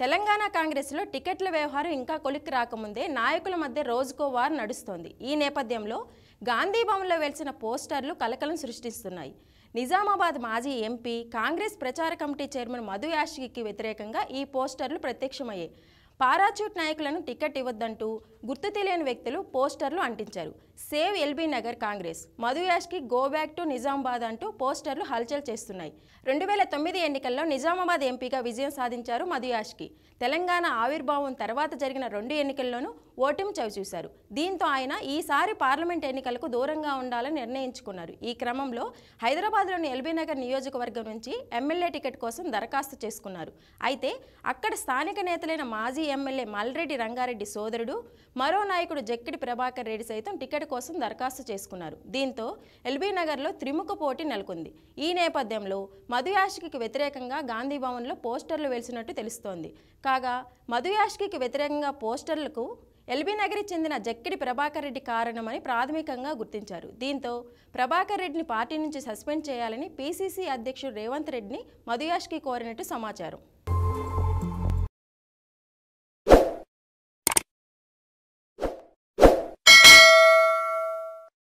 తెలంగాణ కాంగ్రెస్లో టికెట్ల వ్యవహారం ఇంకా కొలిక్కి రాకముందే నాయకుల మధ్య రోజుకో వారు నడుస్తోంది ఈ నేపథ్యంలో గాంధీభవన్లో వెలిసిన పోస్టర్లు కలకలం సృష్టిస్తున్నాయి నిజామాబాద్ మాజీ ఎంపీ కాంగ్రెస్ ప్రచార కమిటీ చైర్మన్ మధు యాష్కి వ్యతిరేకంగా ఈ పోస్టర్లు ప్రత్యక్షమయ్యాయి పారాచూట్ నాయకులను టికెట్ ఇవ్వద్దంటూ గుర్తు తెలియని వ్యక్తులు పోస్టర్లు అంటించారు save LB Nagar Congress Madhu Yashki go back to Nizamabad అంటూ పోస్టర్లు హల్చల్ చేస్తున్నాయి రెండు వేల తొమ్మిది ఎన్నికల్లో నిజామాబాద్ ఎంపీగా విజయం సాధించారు మధు యాష్కి తెలంగాణ ఆవిర్భావం తర్వాత జరిగిన రెండు ఎన్నికల్లోనూ ఓటమి చవిచూశారు దీంతో ఆయన ఈసారి పార్లమెంట్ ఎన్నికలకు దూరంగా ఉండాలని నిర్ణయించుకున్నారు ఈ క్రమంలో హైదరాబాద్లోని ఎల్బీనగర్ నియోజకవర్గం నుంచి ఎమ్మెల్యే టికెట్ కోసం దరఖాస్తు చేసుకున్నారు అయితే అక్కడ స్థానిక నేతలైన మాజీ ఎమ్మెల్యే మల్రెడ్డి రంగారెడ్డి సోదరుడు మరో నాయకుడు జక్కిడి ప్రభాకర్ రెడ్డి సైతం టికెట్ కోసం దరఖాస్తు చేసుకున్నారు దీంతో ఎల్బీనగర్లో త్రిముఖ పోటీ నెలకొంది ఈ నేపథ్యంలో మధుయాష్కి వ్యతిరేకంగా గాంధీ భవన్లో పోస్టర్లు వెలిసినట్టు తెలుస్తోంది కాగా మధుయాష్కి వ్యతిరేకంగా పోస్టర్లకు ఎల్బీ నగరి చెందిన జక్కిడి ప్రభాకర్ రెడ్డి కారణమని ప్రాథమికంగా గుర్తించారు దీంతో ప్రభాకర్ రెడ్డిని పార్టీ నుంచి సస్పెండ్ చేయాలని పీసీసీ అధ్యక్షుడు రేవంత్ రెడ్డిని మధుయాష్కి కోరినట్టు సమాచారం